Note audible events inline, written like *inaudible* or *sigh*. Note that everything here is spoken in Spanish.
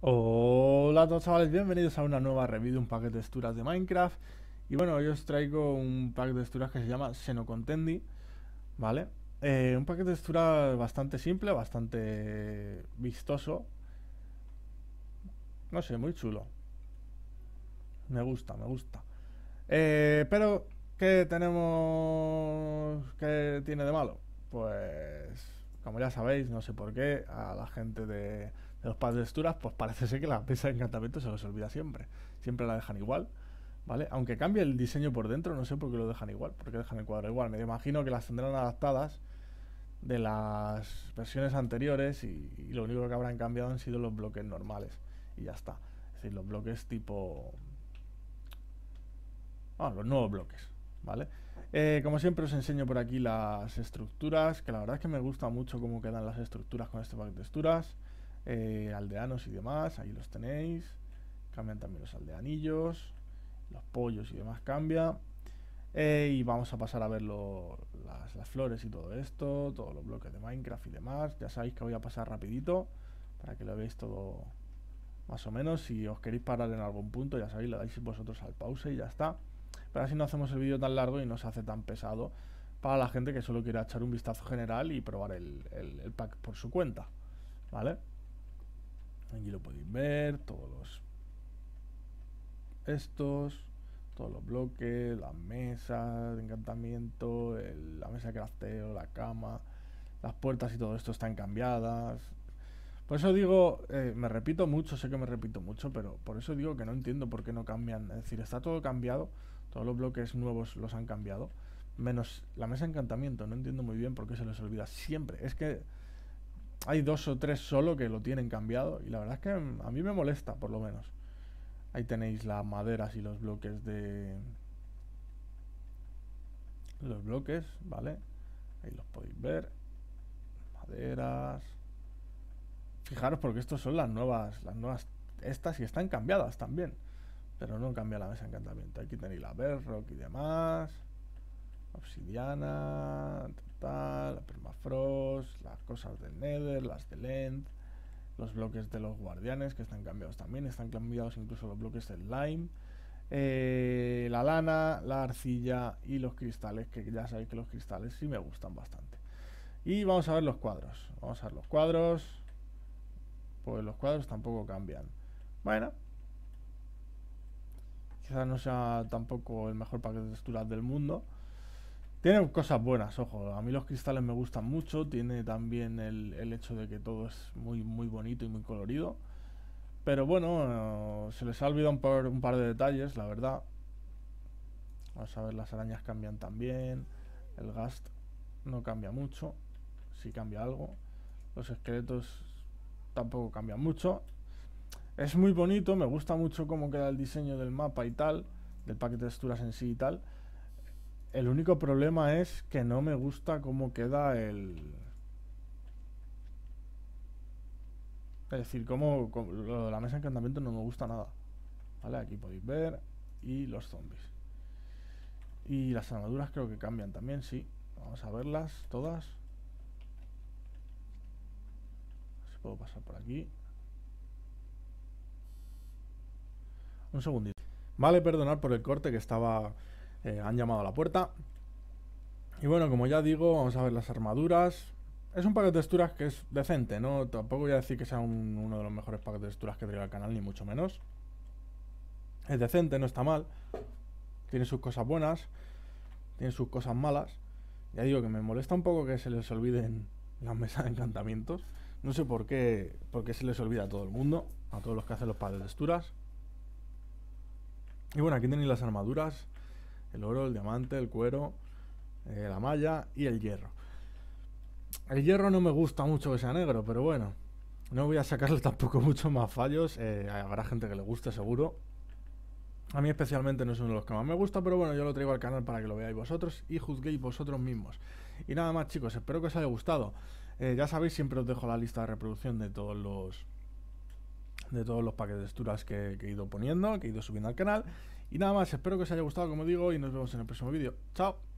Hola a todos chavales, bienvenidos a una nueva review de un paquete de texturas de Minecraft Y bueno, hoy os traigo un pack de texturas que se llama Xenocontendi ¿Vale? Eh, un paquete de texturas bastante simple, bastante vistoso No sé, muy chulo Me gusta, me gusta eh, Pero, ¿qué tenemos? ¿Qué tiene de malo? Pues, como ya sabéis, no sé por qué, a la gente de de los de texturas, pues parece ser que la pieza de encantamiento se los olvida siempre. Siempre la dejan igual, ¿vale? Aunque cambie el diseño por dentro, no sé por qué lo dejan igual, porque dejan el cuadro igual. Me imagino que las tendrán adaptadas de las versiones anteriores y, lo único que habrán cambiado han sido los bloques normales. Y ya está. Es decir, los bloques tipo... Ah, los nuevos bloques, ¿vale? Eh, como siempre os enseño por aquí las estructuras, que la verdad es que me gusta mucho cómo quedan las estructuras con este pack de texturas. Eh, aldeanos y demás, ahí los tenéis. Cambian también los aldeanillos, los pollos y demás cambia. Eh, y vamos a pasar a ver las, flores y todo esto, todos los bloques de Minecraft y demás. Ya sabéis que voy a pasar rapidito para que lo veáis todo más o menos. Si os queréis parar en algún punto, ya sabéis, le dais vosotros al pause y ya está. Pero así no hacemos el vídeo tan largo y no se hace tan pesado para la gente que solo quiera echar un vistazo general y probar el pack por su cuenta. ¿Vale? Aquí lo podéis ver, todos los estos, todos los bloques, las mesas de encantamiento, la mesa de crafteo, la cama, las puertas y todo esto están cambiadas. Por eso digo, eh, me repito mucho, sé que me repito mucho, pero por eso digo que no entiendo por qué no cambian. Es decir, está todo cambiado, todos los bloques nuevos los han cambiado, menos la mesa de encantamiento, no entiendo muy bien por qué se les olvida siempre. Es que hay dos o tres solo que lo tienen cambiado y la verdad es que a mí me molesta, por lo menos. Ahí tenéis las maderas y los bloques de... Los bloques, ¿vale? Ahí los podéis ver. Maderas. Fijaros porque estos son las nuevas, las nuevas estas y están cambiadas también. Pero no cambia la mesa de encantamiento. Aquí tenéis la Bedrock y demás. Obsidiana la permafrost, las cosas del Nether, las del End, los bloques de los guardianes que están cambiados también, están cambiados incluso los bloques del Lime, eh, la lana, la arcilla y los cristales, que ya sabéis que los cristales sí me gustan bastante. Y vamos a ver los cuadros, vamos a ver los cuadros, pues los cuadros tampoco cambian. Bueno, quizás no sea tampoco el mejor paquete de texturas del mundo, tiene cosas buenas, ojo. A mí los cristales me gustan mucho. Tiene también el, el hecho de que todo es muy, muy bonito y muy colorido. Pero bueno, eh, se les ha olvidado un par, de detalles, la verdad. Vamos a ver, las arañas cambian también. El gast no cambia mucho. Si cambia algo. Los esqueletos tampoco cambian mucho. Es muy bonito, me gusta mucho cómo queda el diseño del mapa y tal. Del paquete de texturas en sí y tal el único problema es que no me gusta cómo queda el... Es decir, cómo... lo de la mesa de encantamiento no me gusta nada. ¿Vale? Aquí podéis ver. Y los zombies. Y las armaduras creo que cambian también, sí. Vamos a verlas todas. Si puedo pasar por aquí. Un segundito. Vale, perdonad por el corte que estaba eh, han llamado a la puerta. Y bueno, como ya digo, vamos a ver las armaduras. Es un paquete de texturas que es decente, ¿no? Tampoco voy a decir que sea uno de los mejores packs de texturas que traiga el canal, ni mucho menos. Es decente, no está mal. Tiene sus cosas buenas, tiene sus cosas malas. Ya digo que me molesta un poco que se les olviden las mesas de encantamientos. No sé por qué, porque se les olvida a todo el mundo, a todos los que hacen los packs de texturas. Y bueno, aquí tenéis las armaduras. El oro, el diamante, el cuero, eh, la malla y el hierro. El hierro no me gusta mucho que sea negro, pero bueno. No voy a sacarle *laughs* tampoco muchos más fallos. Eh, habrá gente que le guste, seguro. A mí especialmente no es uno de los que más me gusta, pero bueno, yo lo traigo al canal para que lo veáis vosotros y juzguéis vosotros mismos. Y nada más, chicos, espero que os haya gustado. Eh, ya sabéis, siempre os dejo la lista de reproducción de todos los de todos los paquetes de texturas que he ido poniendo, que he ido subiendo al canal. Y nada más, espero que os haya gustado, como digo, y nos vemos en el próximo vídeo. ¡Chao!